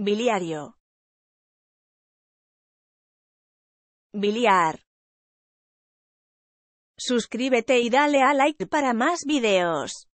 biliario biliar Suscríbete y dale a like para más videos.